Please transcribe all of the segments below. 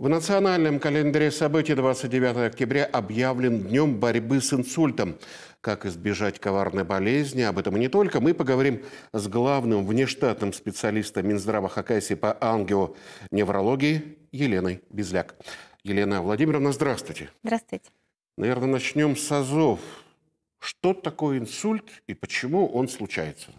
В национальном календаре событий 29 октября объявлен днем борьбы с инсультом. Как избежать коварной болезни, об этом и не только. Мы поговорим с главным внештатным специалистом Минздрава Хакасии по ангио-неврологии Еленой Безляк. Елена Владимировна, здравствуйте. Здравствуйте. Наверное, начнем с АЗОВ. Что такое инсульт и почему он случается?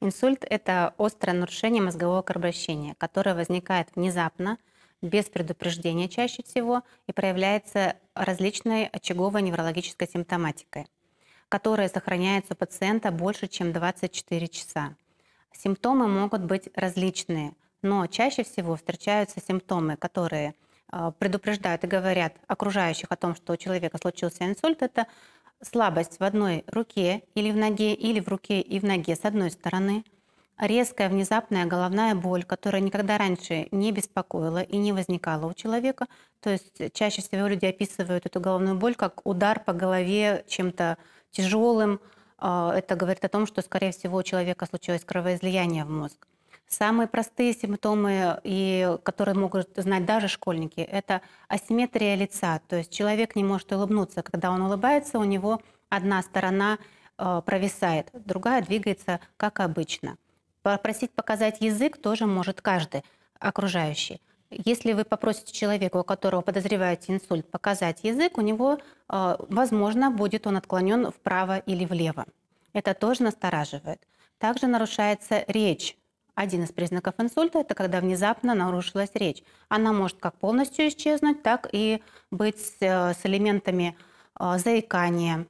Инсульт – это острое нарушение мозгового кровообращения, которое возникает внезапно – без предупреждения чаще всего и проявляется различной очаговой неврологической симптоматикой, которая сохраняется у пациента больше, чем 24 часа. Симптомы могут быть различные, но чаще всего встречаются симптомы, которые а, предупреждают и говорят окружающих о том, что у человека случился инсульт, это слабость в одной руке или в ноге, или в руке и в ноге с одной стороны – резкая внезапная головная боль, которая никогда раньше не беспокоила и не возникала у человека. То есть чаще всего люди описывают эту головную боль как удар по голове чем-то тяжелым. А, это говорит о том, что, скорее всего, у человека случилось кровоизлияние в мозг. Самые простые симптомы, и, которые могут знать даже школьники, это асимметрия лица. То есть человек не может улыбнуться. Когда он улыбается, у него одна сторона а, провисает, другая двигается как обычно. Попросить показать язык тоже может каждый окружающий. Если вы попросите человека, у которого подозреваете инсульт, показать язык, у него, э, возможно, будет он отклонен вправо или влево. Это тоже настораживает. Также нарушается речь. Один из признаков инсульта – это когда внезапно нарушилась речь. Она может как полностью исчезнуть, так и быть с э, элементами э, заикания,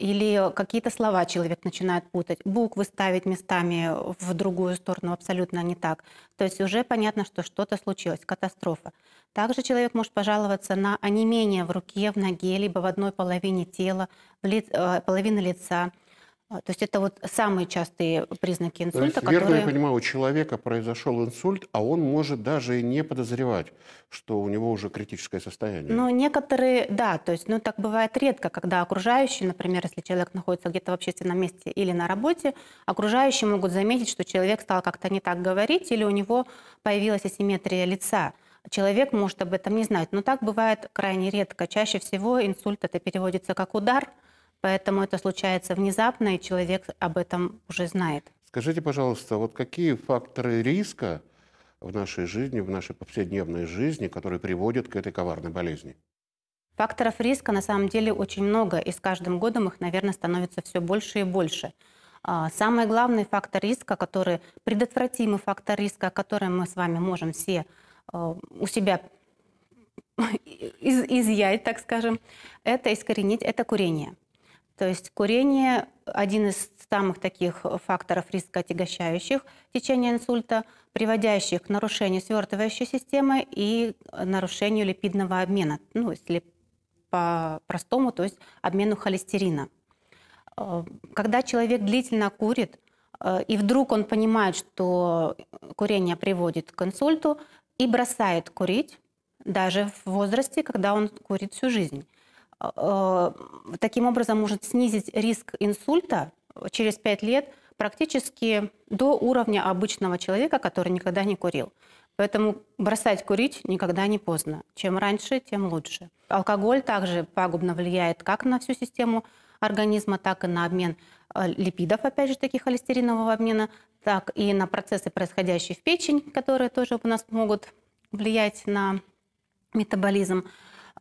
или какие-то слова человек начинает путать, буквы ставить местами в другую сторону абсолютно не так. То есть уже понятно, что что-то случилось, катастрофа. Также человек может пожаловаться на онемение в руке, в ноге, либо в одной половине тела, в ли, э, половине лица, а, то есть это вот самые частые признаки инсульта, То есть, которые... Верно я понимаю, у человека произошел инсульт, а он может даже и не подозревать, что у него уже критическое состояние. Ну, некоторые, да, то есть, ну, так бывает редко, когда окружающие, например, если человек находится где-то в общественном месте или на работе, окружающие могут заметить, что человек стал как-то не так говорить, или у него появилась асимметрия лица человек может об этом не знать. Но так бывает крайне редко. Чаще всего инсульт это переводится как удар, Поэтому это случается внезапно, и человек об этом уже знает. Скажите, пожалуйста, вот какие факторы риска в нашей жизни, в нашей повседневной жизни, которые приводят к этой коварной болезни? Факторов риска на самом деле очень много, и с каждым годом их, наверное, становится все больше и больше. А, самый главный фактор риска, который предотвратимый фактор риска, который мы с вами можем все а, у себя из, изъять, так скажем, это искоренить, это курение. То есть курение – один из самых таких факторов риска отягощающих течение инсульта, приводящих к нарушению свертывающей системы и нарушению липидного обмена. Ну, если по-простому, то есть обмену холестерина. Э, когда человек длительно курит, э, и вдруг он понимает, что курение приводит к инсульту, и бросает курить, даже в возрасте, когда он курит всю жизнь – Э, таким образом может снизить риск инсульта через 5 лет практически до уровня обычного человека, который никогда не курил. Поэтому бросать курить никогда не поздно. Чем раньше, тем лучше. Алкоголь также пагубно влияет как на всю систему организма, так и на обмен э, липидов, опять же таки, холестеринового обмена, так и на процессы, происходящие в печени, которые тоже у нас могут влиять на метаболизм.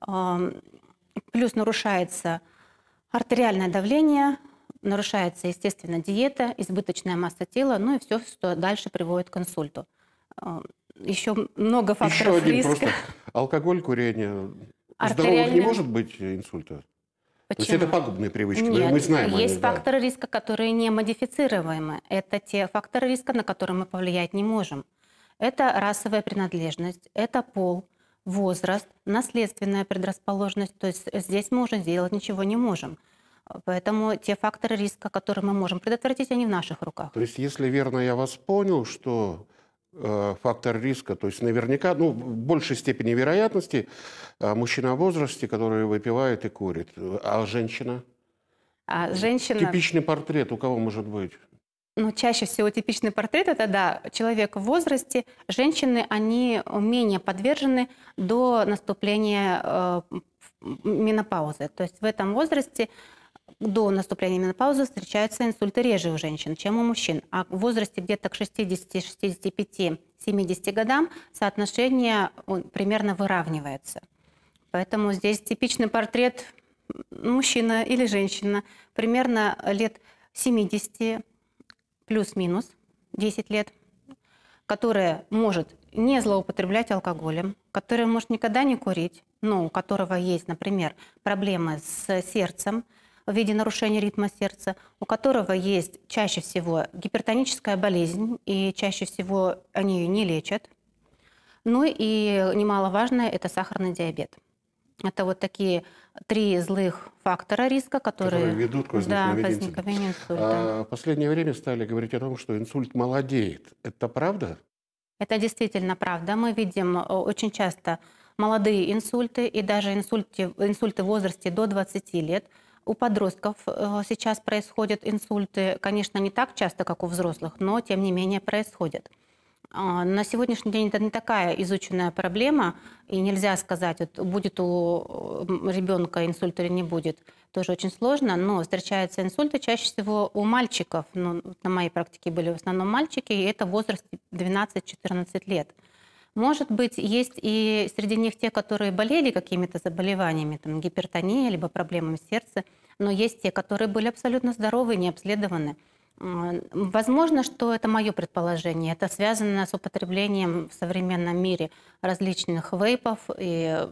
Эм, Плюс нарушается артериальное давление, нарушается, естественно, диета, избыточная масса тела, ну и все, что дальше приводит к инсульту. Э, Еще много факторов Еще один риска. Просто. Алкоголь, курение. Здоровых не может быть инсульта? Почему? То есть это пагубные привычки, Нет, мы знаем. Есть они, факторы да. риска, которые не модифицируемы. Это те факторы риска, на которые мы повлиять не можем. Это расовая принадлежность, это пол, возраст, наследственная предрасположенность, то есть здесь мы уже сделать ничего не можем. Поэтому те факторы риска, которые мы можем предотвратить, они в наших руках. То есть, если верно я вас понял, что э, фактор риска, то есть наверняка, ну, в большей степени вероятности, э, мужчина в возрасте, который выпивает и курит, а женщина? А женщина... Типичный портрет у кого может быть? Но ну, чаще всего типичный портрет – это, да, человек в возрасте. Женщины, они менее подвержены до наступления э, менопаузы. То есть в этом возрасте до наступления менопаузы встречаются инсульты реже у женщин, чем у мужчин. А в возрасте где-то к 60, 65, 70 годам соотношение э, примерно выравнивается. Поэтому здесь типичный портрет мужчина или женщина примерно лет 70, плюс-минус 10 лет, которая может не злоупотреблять алкоголем, которая может никогда не курить, но у которого есть, например, проблемы с сердцем в виде нарушения ритма сердца, у которого есть чаще всего гипертоническая болезнь, и чаще всего они ее не лечат. Ну и немаловажное это сахарный диабет – это вот такие три злых фактора риска, которые, которые ведут к возникновению, да, возникновению инсульта. А, в последнее время стали говорить о том, что инсульт молодеет. Это правда? Это действительно правда. Мы видим э, очень часто молодые инсульты и даже инсульты, инсульты в возрасте до 20 лет. У подростков э, сейчас происходят инсульты, конечно, не так часто, как у взрослых, но тем не менее происходят. А, на сегодняшний день это не такая изученная проблема, и нельзя сказать, вот, будет у ребенка инсульт или не будет. Тоже очень сложно, но встречаются инсульты чаще всего у мальчиков. Ну, на моей практике были в основном мальчики, и это возраст 12-14 лет. Может быть, есть и среди них те, которые болели какими-то заболеваниями, там, гипертонией, либо проблемами сердца, но есть те, которые были абсолютно здоровы, не обследованы. Возможно, что это мое предположение. Это связано с употреблением в современном мире различных вейпов и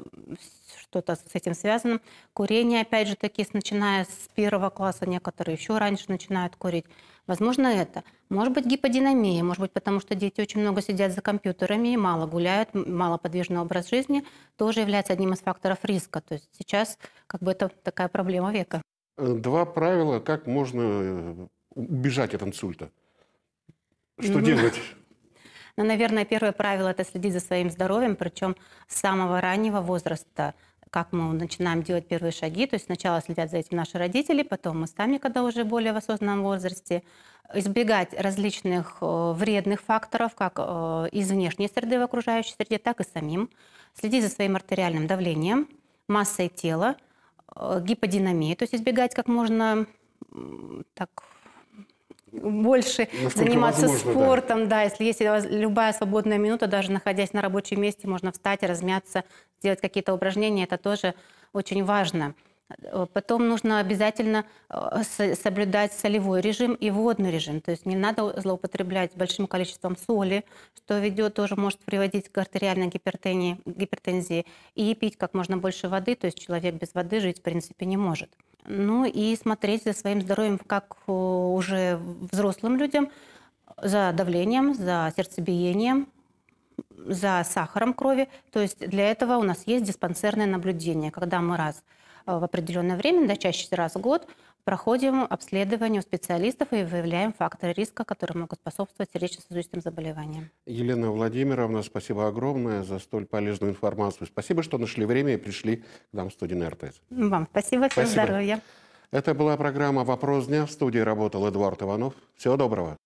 что-то с этим связано. Курение, опять же таки, начиная с первого класса, некоторые еще раньше начинают курить. Возможно, это. Может быть, гиподинамия, может быть, потому что дети очень много сидят за компьютерами, мало гуляют, мало подвижный образ жизни, тоже является одним из факторов риска. То есть сейчас как бы это такая проблема века. Э, два правила, как можно э, убежать от инсульта? Что mm-hmm. делать? Ну, наверное, первое правило – это следить за своим здоровьем, причем с самого раннего возраста как мы начинаем делать первые шаги. То есть сначала следят за этим наши родители, потом мы сами, когда уже более в осознанном возрасте. Избегать различных э, вредных факторов, как э, из внешней среды в окружающей среде, так и самим. Следить за своим артериальным давлением, массой тела, э, гиподинамией, то есть избегать как можно так больше Насколько заниматься спортом, да. да, если есть любая свободная минута, даже находясь на рабочем месте, можно встать, размяться, сделать какие-то упражнения, это тоже очень важно. Э, потом нужно обязательно э, соблюдать солевой режим и водный режим. То есть не надо злоупотреблять большим количеством соли, что ведет тоже может приводить к артериальной гипертении, гипертензии. И пить как можно больше воды, то есть человек без воды жить в принципе не может. Ну и смотреть за своим здоровьем, как э, уже взрослым людям, за давлением, за сердцебиением, за сахаром крови. То есть для этого у нас есть диспансерное наблюдение, когда мы раз – Э, в определенное время, да, чаще раз в год, проходим обследование у специалистов и выявляем факторы риска, которые могут способствовать сердечно-сосудистым заболеваниям. Елена Владимировна, спасибо огромное за столь полезную информацию. Спасибо, что нашли время и пришли к нам в студию на Вам спасибо, всем спасибо. здоровья. Это была программа «Вопрос дня». В студии работал Эдуард Иванов. Всего доброго.